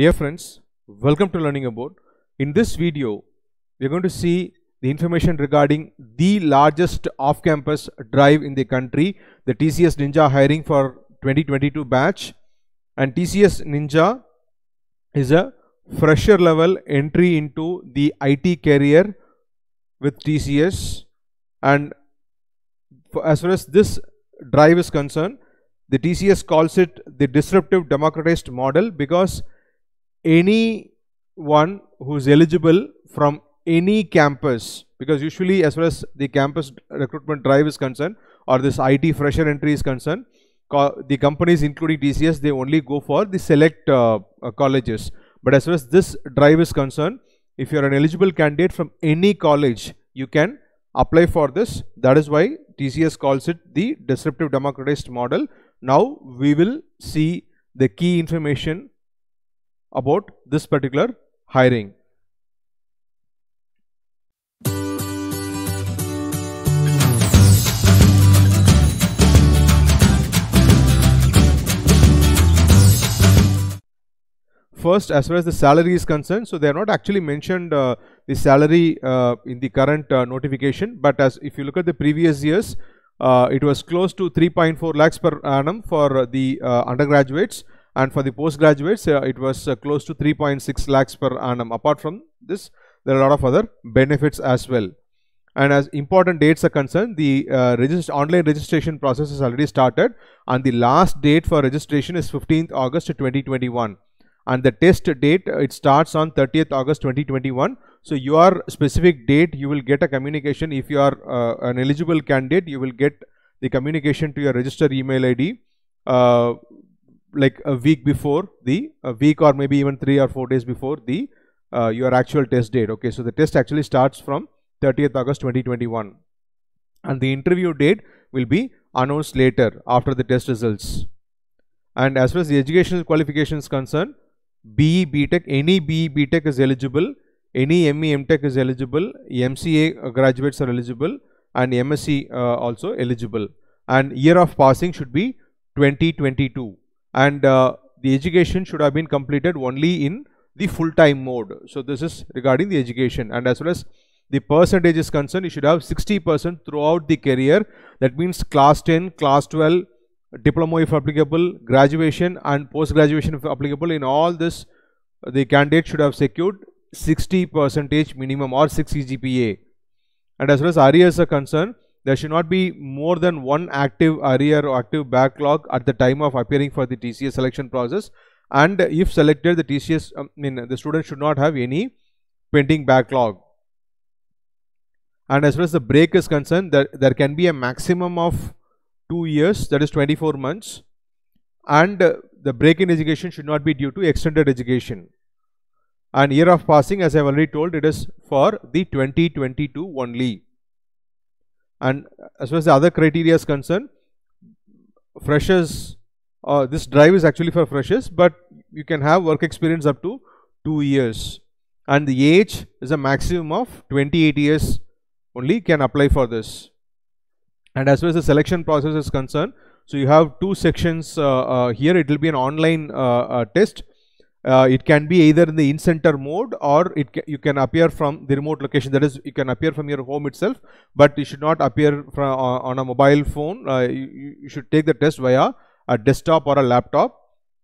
Dear friends, welcome to Learning About. In this video, we are going to see the information regarding the largest off-campus drive in the country, the TCS Ninja hiring for 2022 batch. And TCS Ninja is a fresher level entry into the IT career with TCS. And as far as this drive is concerned, the TCS calls it the disruptive democratized model because anyone who's eligible from any campus because usually as far as the campus recruitment drive is concerned or this IT fresher entry is concerned the companies including TCS, they only go for the select uh, uh, colleges but as far as this drive is concerned if you're an eligible candidate from any college you can apply for this that is why TCS calls it the disruptive democratized model now we will see the key information about this particular hiring. First, as far as the salary is concerned, so they are not actually mentioned uh, the salary uh, in the current uh, notification, but as if you look at the previous years, uh, it was close to 3.4 lakhs per annum for the uh, undergraduates and for the postgraduates uh, it was uh, close to 3.6 lakhs per annum apart from this there are a lot of other benefits as well and as important dates are concerned the uh, regist online registration process has already started and the last date for registration is 15th august 2021 and the test date uh, it starts on 30th august 2021 so your specific date you will get a communication if you are uh, an eligible candidate you will get the communication to your register email id uh, like a week before the a week or maybe even three or four days before the uh, your actual test date okay so the test actually starts from 30th august 2021 and the interview date will be announced later after the test results and as far as the educational qualifications concerned BE BTech any BE BTech is eligible any ME MTech is eligible MCA graduates are eligible and MSc uh, also eligible and year of passing should be 2022 and uh, the education should have been completed only in the full-time mode. So this is regarding the education and as well as the percentage is concerned, you should have 60% throughout the career. That means class 10, class 12, diploma if applicable, graduation and post-graduation if applicable. In all this, the candidate should have secured 60 percent minimum or 6 CGPA. And as well as areas are concerned, there should not be more than one active arrear or active backlog at the time of appearing for the TCS selection process and if selected the TCS um, I mean the student should not have any pending backlog and as far as the break is concerned there, there can be a maximum of 2 years that is 24 months and uh, the break in education should not be due to extended education and year of passing as I have already told it is for the 2022 only. And as far as the other criteria is concerned, freshers, uh, this drive is actually for freshers, but you can have work experience up to two years. And the age is a maximum of 28 years only can apply for this. And as far as the selection process is concerned, so you have two sections uh, uh, here. It will be an online uh, uh, test uh, it can be either in the in-center mode or it ca you can appear from the remote location that is you can appear from your home itself but you should not appear from, uh, on a mobile phone uh, you, you, should take the test via a desktop or a laptop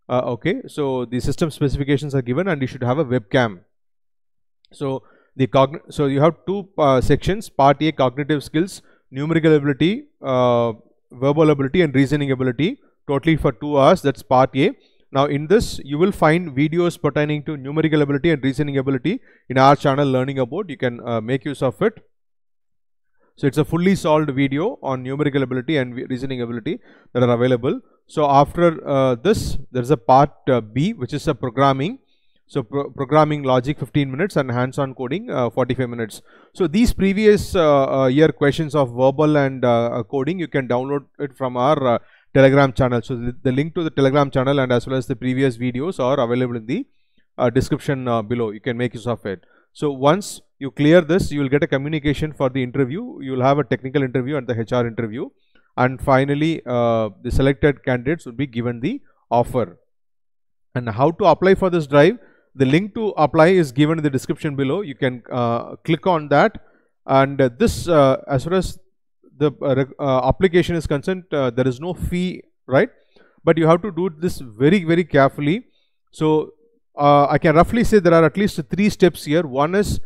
uh, okay so the system specifications are given and you should have a webcam so the so you have two uh, sections part A cognitive skills numerical ability uh, verbal ability and reasoning ability totally for two hours that's part A now in this, you will find videos pertaining to numerical ability and reasoning ability in our channel learning about. You can uh, make use of it. So it's a fully solved video on numerical ability and reasoning ability that are available. So after uh, this, there is a part uh, B, which is a programming. So pro programming logic 15 minutes and hands-on coding uh, 45 minutes. So these previous uh, uh, year questions of verbal and uh, coding, you can download it from our telegram channel so the, the, link to the telegram channel and as well as the previous videos are available in the uh, description uh, below you can make use of it so once you clear this you will get a communication for the interview you will have a technical interview and the hr interview and finally uh, the selected candidates will be given the offer and how to apply for this drive the link to apply is given in the description below you can uh, click on that and this uh, as far as the uh, uh, application is concerned, uh, there is no fee, right? But you have to do this very, very carefully. So I can roughly say there are at least three steps here. One is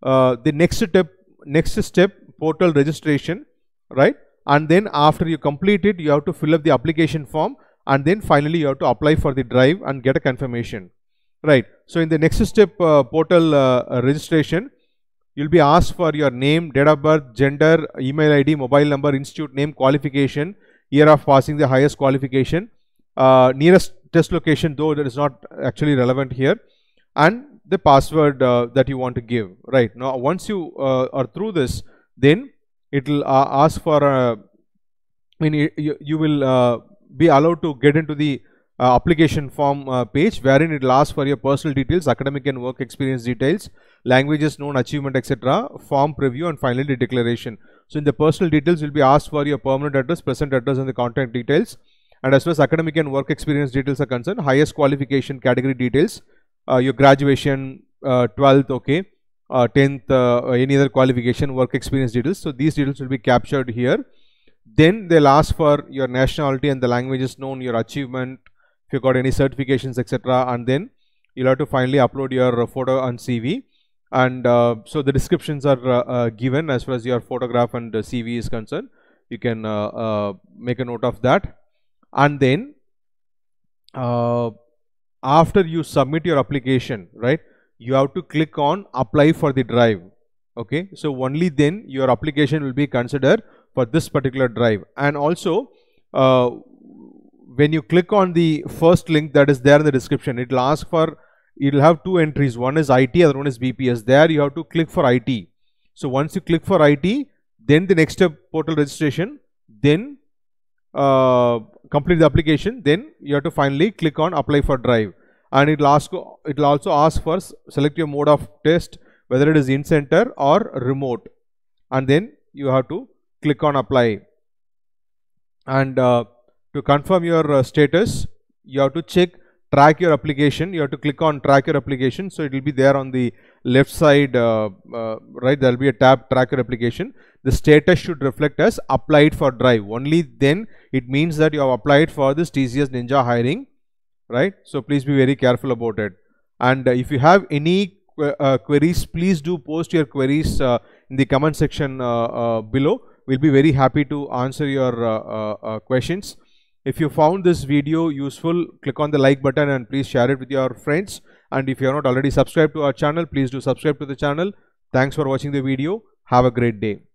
the next step, next step portal registration, right? And then after you complete it, you have to fill up the application form and then finally you have to apply for the drive and get a confirmation right so in the next step uh, portal uh, registration you'll be asked for your name, date of birth, gender, email ID, mobile number, institute name, qualification, year of passing the highest qualification, uh, nearest test location though that is not actually relevant here and the password uh, that you want to give right now once you uh, are through this then it will uh, ask for uh, I mean you, you will uh, be allowed to get into the uh, application form uh, page wherein it will ask for your personal details, academic and work experience details, languages known, achievement, etc., form preview and finally declaration. So in the personal details will be asked for your permanent address, present address and the contact details. And as far as academic and work experience details are concerned, highest qualification category details, uh, your graduation, 12th, uh, okay, 10th, uh, uh, any other qualification, work experience details. So these details will be captured here. Then they'll ask for your nationality and the languages known, your achievement, if you got any certifications etc and then you'll have to finally upload your photo and CV and uh, so the descriptions are uh, uh, given as far as your photograph and CV is concerned you can uh, make a note of that and then after you submit your application right you have to click on apply for the drive okay so only then your application will be considered for this particular drive and also uh, when you click on the first link that is there in the description, it'll ask for, it'll have two entries. One is IT, other one is BPS. There you have to click for IT. So once you click for IT, then the next step portal registration, then uh, complete the application, then you have to finally click on apply for drive. And it'll ask, it'll also ask for select your mode of test, whether it is in center or remote. And then you have to click on apply. And uh, to confirm your uh, status, you have to check track your application. You have to click on track your application. So it will be there on the left side, uh, uh, right? There will be a tab track your application. The status should reflect as applied for drive. Only then it means that you have applied for this TCS Ninja hiring, right? So please be very careful about it. And uh, if you have any uh, uh, queries, please do post your queries in the comment section below. We'll be very happy to answer your questions. If you found this video useful, click on the like button and please share it with your friends. And if you are not already subscribed to our channel, please do subscribe to the channel. Thanks for watching the video. Have a great day.